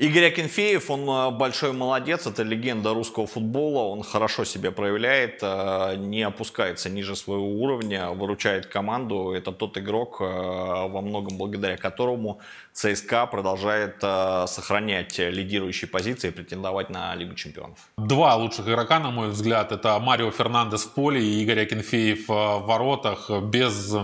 Игорь Акинфеев, он э, большой молодец, это легенда русского футбола, он хорошо себя проявляет, э, не опускается ниже своего уровня, выручает команду. Это тот игрок, э, во многом благодаря которому ЦСКА продолжает сохранять лидирующие позиции и претендовать на Лигу чемпионов. Два лучших игрока, на мой взгляд, это Марио Фернандес в поле и Игорь Акинфеев в воротах. Без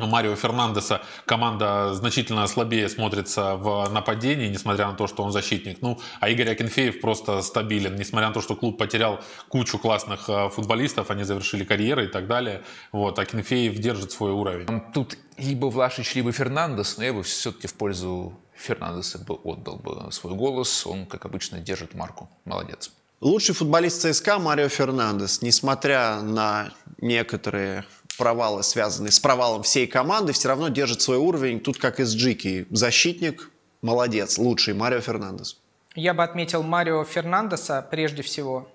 ну, Марио Фернандеса команда значительно слабее смотрится в нападении, несмотря на то, что он защитник. Ну, а Игорь Акинфеев просто стабилен. Несмотря на то, что клуб потерял кучу классных э, футболистов, они завершили карьеры и так далее. Вот, Акинфеев держит свой уровень. Тут либо Влашич, либо Фернандес, но я бы все-таки в пользу Фернандеса бы отдал бы свой голос. Он, как обычно, держит марку. Молодец. Лучший футболист ЦСКА Марио Фернандес, несмотря на некоторые провалы, связанные с провалом всей команды, все равно держит свой уровень. Тут как из Джики. Защитник молодец, лучший Марио Фернандес. Я бы отметил Марио Фернандеса прежде всего,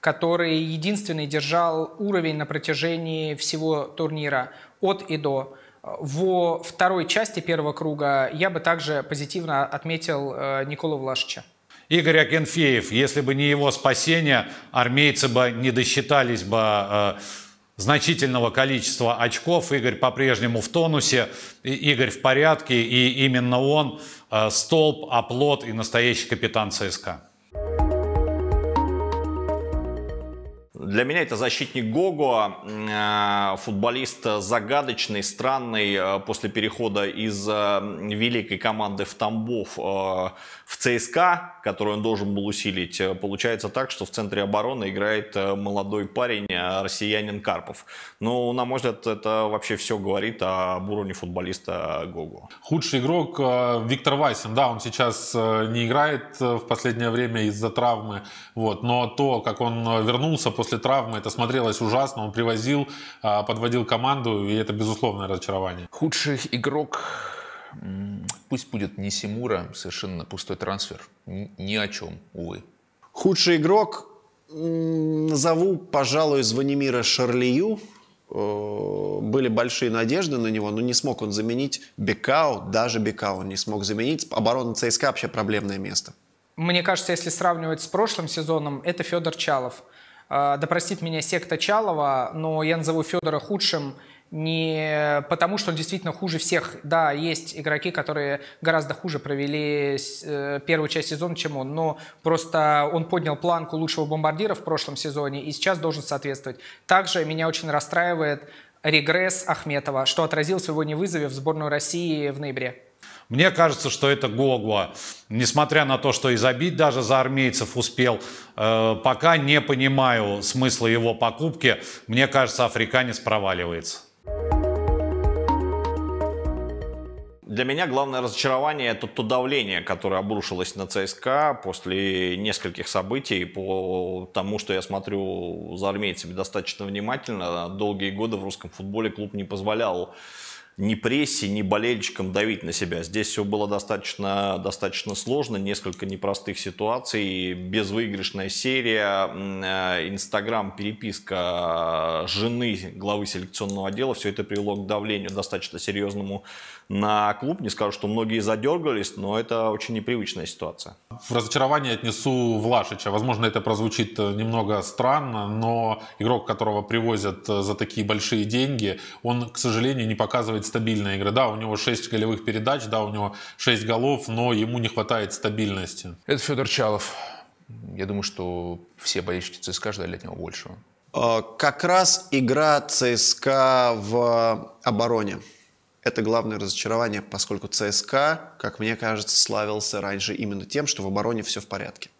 который единственный держал уровень на протяжении всего турнира от и до. Во второй части первого круга я бы также позитивно отметил э, Никола Влашича. Игорь Акинфеев, если бы не его спасение, армейцы бы не досчитались бы э, значительного количества очков. Игорь по-прежнему в тонусе, Игорь в порядке, и именно он э, столб, оплот и настоящий капитан ЦСКА. Для меня это защитник Гого, э, футболист загадочный, странный, э, после перехода из э, великой команды в Тамбов в ЦСКА, которую он должен был усилить. Получается так, что в центре обороны играет молодой парень, россиянин Карпов. Ну, на мой взгляд, это вообще все говорит об уровне футболиста Гого. Худший игрок Виктор Васин, да, он сейчас не играет в последнее время из-за травмы, вот, но то, как он вернулся после после травмы это смотрелось ужасно. Он привозил, а, подводил команду, и это безусловное разочарование. Худший игрок пусть будет не Симура, совершенно пустой трансфер. Ни о чем, увы. Худший игрок назову, пожалуй, Звонимира Шарлию. Э, были большие надежды на него, но не смог он заменить Бекау, даже Бекау не смог заменить. Оборона ЦСКА вообще проблемное место. Мне кажется, если сравнивать с прошлым сезоном, это Федор Чалов – Э, да простит меня секта Чалова, но я назову Федора худшим не потому, что он действительно хуже всех. Да, есть игроки, которые гораздо хуже провели э, первую часть сезона, чем он, но просто он поднял планку лучшего бомбардира в прошлом сезоне и сейчас должен соответствовать. Также меня очень расстраивает регресс Ахметова, что отразился в его невызове в сборную России в ноябре. Мне кажется, что это Гогуа, несмотря на то, что и забить даже за армейцев успел, э, пока не понимаю смысла его покупки. Мне кажется, африканец проваливается. Для меня главное разочарование – это то давление, которое обрушилось на ЦСКА после нескольких событий. По тому, что я смотрю за армейцами достаточно внимательно, долгие годы в русском футболе клуб не позволял ни прессе, ни болельщикам давить на себя. Здесь все было достаточно, достаточно сложно, несколько непростых ситуаций, безвыигрышная серия, э, Инстаграм, переписка э, жены главы селекционного отдела, все это привело к давлению достаточно серьезному на клуб. Не скажу, что многие задергались, но это очень непривычная ситуация. В разочарование отнесу Влашича. Возможно, это прозвучит э, немного странно, но игрок, которого привозят за такие большие деньги, он, к сожалению, не показывает будет стабильная игра. Да, у него 6 голевых передач, да, у него 6 голов, но ему не хватает стабильности. Это Федор Чалов. Я думаю, что все болельщики ЦСКА ждали от него большего. А, как раз игра ЦСКА в обороне. Это главное разочарование, поскольку ЦСКА, как мне кажется, славился раньше именно тем, что в обороне все в порядке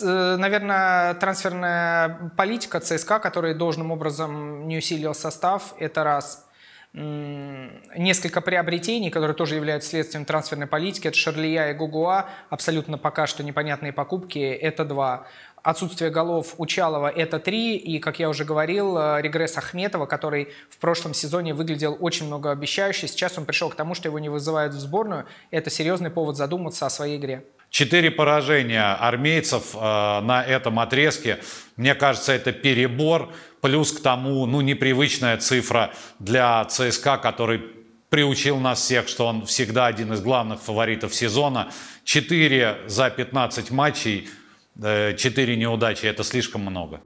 э, наверное, трансферная политика ЦСКА, который должным образом не усилил состав, это раз несколько приобретений, которые тоже являются следствием трансферной политики. Это Шарлия и Гугуа, абсолютно пока что непонятные покупки, это два. Отсутствие голов у Чалова. это три. И, как я уже говорил, э, регресс Ахметова, который в прошлом сезоне выглядел очень многообещающе. Сейчас он пришел к тому, что его не вызывают в сборную. Это серьезный повод задуматься о своей игре. Четыре поражения армейцев э, на этом отрезке, мне кажется, это перебор, плюс к тому, ну, непривычная цифра для ЦСКА, который приучил нас всех, что он всегда один из главных фаворитов сезона. Четыре за 15 матчей, э, четыре неудачи – это слишком много.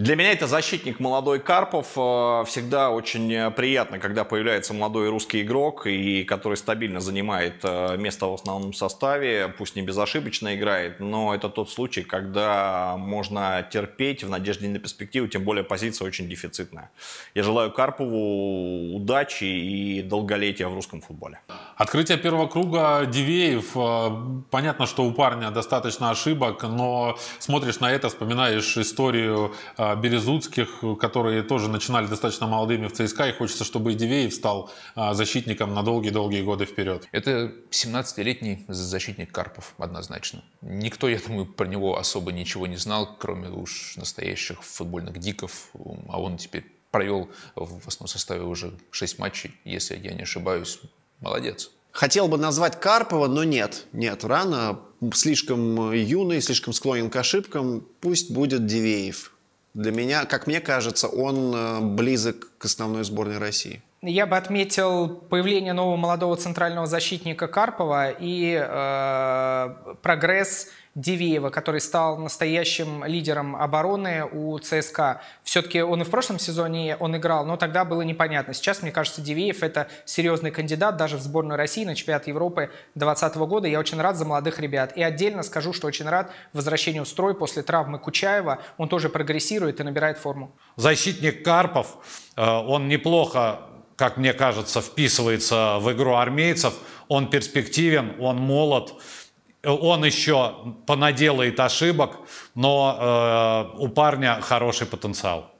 Для меня это защитник молодой Карпов. Э, всегда очень э, приятно, когда появляется молодой русский игрок, и который стабильно занимает э, место в основном составе, пусть не безошибочно играет, но это тот случай, когда можно терпеть в надежде на перспективу, тем более позиция очень дефицитная. Я желаю Карпову удачи и долголетия в русском футболе. Открытие первого круга Дивеев. Понятно, что у парня достаточно ошибок, но смотришь на это, вспоминаешь историю Березутских, которые тоже начинали достаточно молодыми в ЦСКА, и хочется, чтобы и Дивеев стал а, защитником на долгие-долгие годы вперед. Это 17-летний защитник Карпов, однозначно. Никто, я думаю, про него особо ничего не знал, кроме уж настоящих футбольных диков, а он теперь провел в основном составе уже 6 матчей, если я не ошибаюсь. Молодец. Хотел бы назвать Карпова, но нет, нет, рано, слишком юный, слишком склонен к ошибкам, пусть будет Дивеев. Для меня, как мне кажется, он э, близок к основной сборной России. Я бы отметил появление нового молодого центрального защитника Карпова и э, прогресс Дивеева, который стал настоящим лидером обороны у ЦСКА. Все-таки он и в прошлом сезоне он играл, но тогда было непонятно. Сейчас, мне кажется, Дивеев – это серьезный кандидат даже в сборную России на чемпионат Европы 2020 года. Я очень рад за молодых ребят. И отдельно скажу, что очень рад возвращению в строй после травмы Кучаева. Он тоже прогрессирует и набирает форму. Защитник Карпов, э, он неплохо как мне кажется, вписывается в игру армейцев. Он перспективен, он молод он еще понаделает ошибок, но э, у парня хороший потенциал.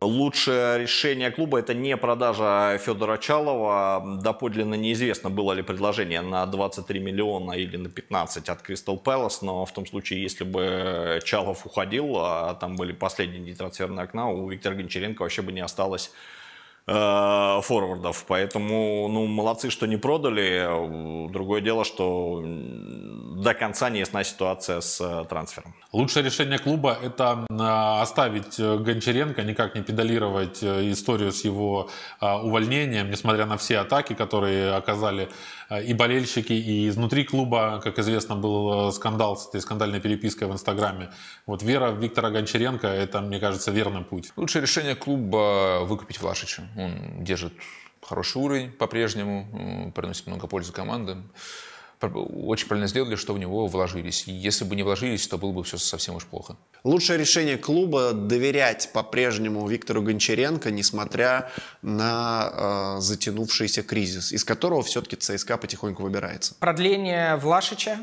Лучшее решение клуба – это не продажа Федора Чалова. Доподлинно неизвестно, было ли предложение на 23 миллиона или на 15 от Кристал Пэлас, но в том случае, если бы Чалов уходил, а там были последние дни трансферные окна, у Виктора Гончаренко вообще бы не осталось Э, форвардов. Поэтому, ну, молодцы, что не продали. Другое дело, что до конца не ясна ситуация с э, трансфером. Лучшее решение клуба – это э, оставить Гончаренко, никак не педалировать историю с его увольнением, несмотря на все атаки, которые оказали и болельщики, и изнутри клуба, как известно, был скандал с этой скандальной перепиской в Инстаграме. Вот вера Виктора Гончаренко – это, мне кажется, верный путь. Лучшее решение клуба – выкупить Влашича. Он держит хороший уровень по-прежнему, приносит много пользы команды, Очень правильно сделали, что в него вложились. если бы не вложились, то было бы все совсем уж плохо. Лучшее решение клуба – доверять по-прежнему Виктору Гончаренко, несмотря на э, затянувшийся кризис, из которого все-таки ЦСКА потихоньку выбирается. Продление Влашича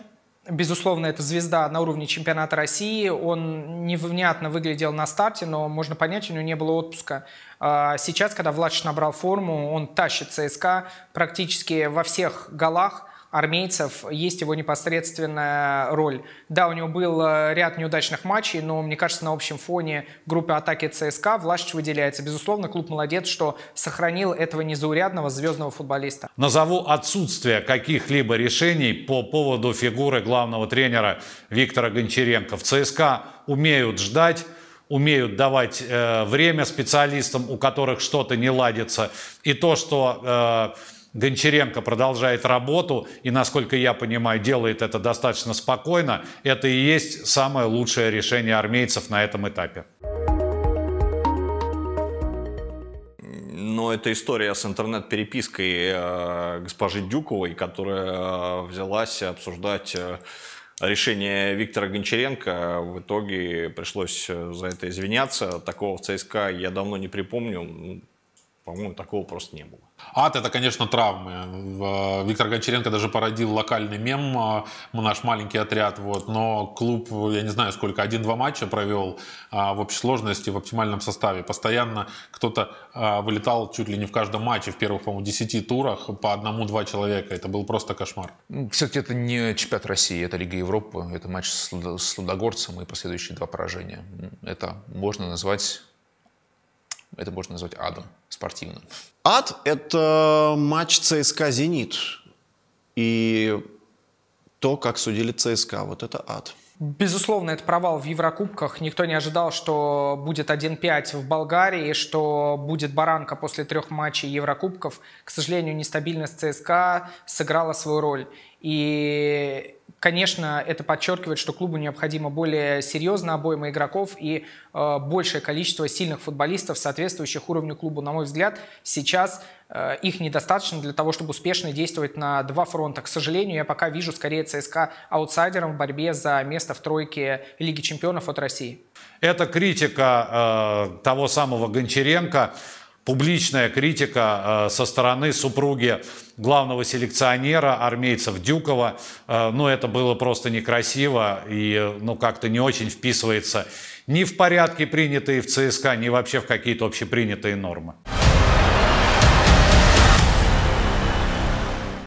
Безусловно, это звезда на уровне чемпионата России. Он невнятно выглядел на старте, но можно понять, у него не было отпуска. А, сейчас, когда Владыч набрал форму, он тащит ЦСКА практически во всех голах – армейцев есть его непосредственная роль. Да, у него был э, ряд неудачных матчей, но, мне кажется, на общем фоне группы атаки ЦСКА Влашич выделяется. Безусловно, клуб молодец, что сохранил этого незаурядного звездного футболиста. Назову отсутствие каких-либо решений по поводу фигуры главного тренера Виктора Гончаренко. В ЦСКА умеют ждать, умеют давать э, время специалистам, у которых что-то не ладится. И то, что э, Гончаренко продолжает работу и, насколько я понимаю, делает это достаточно спокойно, это и есть самое лучшее решение армейцев на этом этапе. но это история с интернет-перепиской э, госпожи Дюковой, которая э, взялась обсуждать э, решение Виктора Гончаренко. В итоге пришлось э, за это извиняться. Такого в ЦСКА я давно не припомню. По-моему, такого просто не было. Ад – это, конечно, травмы. Виктор Гончаренко даже породил локальный мем э, «Наш маленький отряд». Вот. Но клуб, я не знаю сколько, один-два матча провел а в общей сложности, в оптимальном составе. Постоянно кто-то э, вылетал чуть ли не в каждом матче, в первых, по-моему, десяти турах по одному-два человека. Это был просто кошмар. Ну, Все-таки это не чемпионат России, это Лига Европы, это матч с Лудогорцем и последующие два поражения. Это можно назвать это можно назвать адом спортивным. Ад – это матч ЦСКА «Зенит». И то, как судили ЦСКА, вот это ад. Безусловно, это провал в Еврокубках. Никто не ожидал, что будет 1-5 в Болгарии, что будет баранка после трех матчей Еврокубков. К сожалению, нестабильность ЦСКА сыграла свою роль. И, конечно, это подчеркивает, что клубу необходимо более серьезно обойма игроков и э, большее количество сильных футболистов, соответствующих уровню клубу. На мой взгляд, сейчас э, их недостаточно для того, чтобы успешно действовать на два фронта. К сожалению, я пока вижу скорее ЦСКА аутсайдером в борьбе за место в тройке Лиги чемпионов от России. Это критика э, того самого Гончаренко публичная критика э, со стороны супруги главного селекционера армейцев Дюкова. Э, ну, это было просто некрасиво и, э, ну, как-то не очень вписывается ни в порядке, принятые в ЦСКА, ни вообще в какие-то общепринятые нормы.